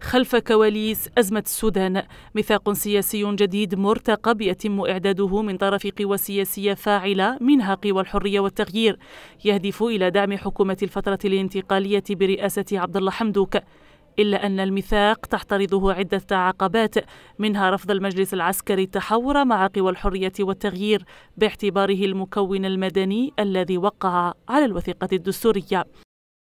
خلف كواليس أزمة السودان ميثاق سياسي جديد مرتقب يتم إعداده من طرف قوى سياسية فاعلة منها قوى الحرية والتغيير يهدف إلى دعم حكومة الفترة الانتقالية برئاسة عبد الله حمدوك إلا أن الميثاق تحترضه عدة عقبات منها رفض المجلس العسكري التحور مع قوى الحرية والتغيير باعتباره المكون المدني الذي وقع على الوثيقة الدستورية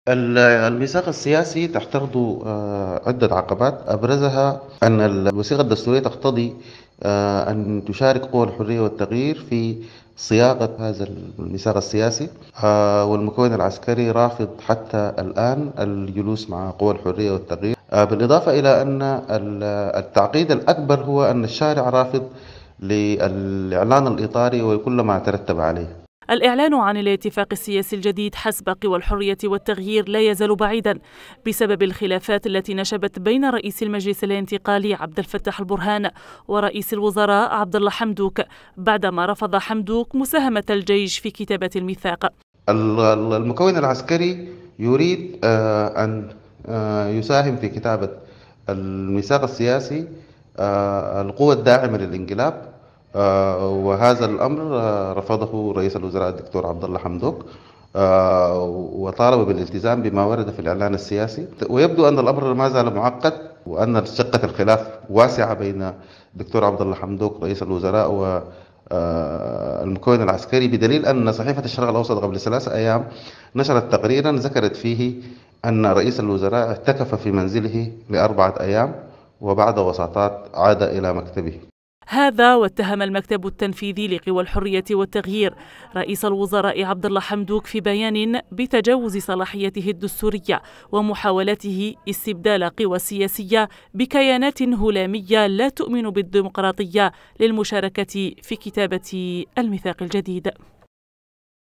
الميثاق السياسي تحترض آه، عدة عقبات أبرزها أن الوثيقة الدستورية تقتضي آه، أن تشارك قوى الحرية والتغيير في صياغة هذا الميثاق السياسي آه، والمكون العسكري رافض حتى الآن الجلوس مع قوى الحرية والتغيير بالإضافة إلى أن التعقيد الأكبر هو أن الشارع رافض للإعلان الإطاري وكل ما ترتب عليه الإعلان عن الاتفاق السياسي الجديد حسب قوى الحرية والتغيير لا يزال بعيدا بسبب الخلافات التي نشبت بين رئيس المجلس الانتقالي عبد الفتاح البرهان ورئيس الوزراء عبد الله حمدوك بعدما رفض حمدوك مساهمة الجيش في كتابة الميثاق المكون العسكري يريد آه، أن آه، يساهم في كتابة الميثاق السياسي آه، القوى الداعمة للانقلاب آه، وهذا الأمر آه، رفضه رئيس الوزراء الدكتور عبد الله حمدوك آه، وطالب بالالتزام بما ورد في الإعلان السياسي ويبدو أن الأمر ما زال معقد وأن شقة الخلاف واسعة بين الدكتور عبد الله حمدوك رئيس الوزراء و المكون العسكري بدليل أن صحيفة الشرق الأوسط قبل ثلاثة أيام نشرت تقريرا ذكرت فيه أن رئيس الوزراء اعتكف في منزله لأربعة أيام وبعد وساطات عاد إلى مكتبه هذا واتهم المكتب التنفيذي لقوى الحرية والتغيير رئيس الوزراء عبد الله حمدوك في بيان بتجاوز صلاحيته الدستورية ومحاولته استبدال قوى سياسية بكيانات هلامية لا تؤمن بالديمقراطية للمشاركة في كتابة الميثاق الجديد